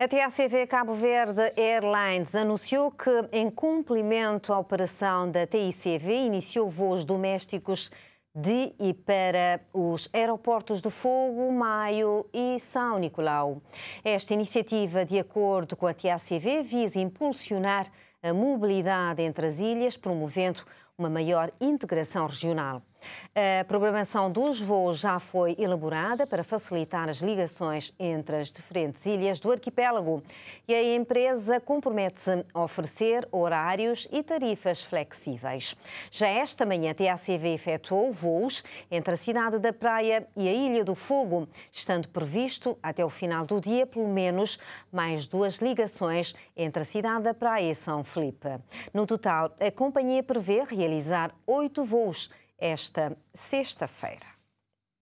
A TACV Cabo Verde Airlines anunciou que, em cumprimento à operação da TICV, iniciou voos domésticos de e para os aeroportos de Fogo, Maio e São Nicolau. Esta iniciativa, de acordo com a TACV, visa impulsionar a mobilidade entre as ilhas, promovendo uma maior integração regional. A programação dos voos já foi elaborada para facilitar as ligações entre as diferentes ilhas do arquipélago e a empresa compromete-se a oferecer horários e tarifas flexíveis. Já esta manhã, a TACV efetuou voos entre a cidade da Praia e a Ilha do Fogo, estando previsto até o final do dia, pelo menos, mais duas ligações entre a cidade da Praia e São Felipe. No total, a companhia prevê realizar oito voos esta sexta-feira.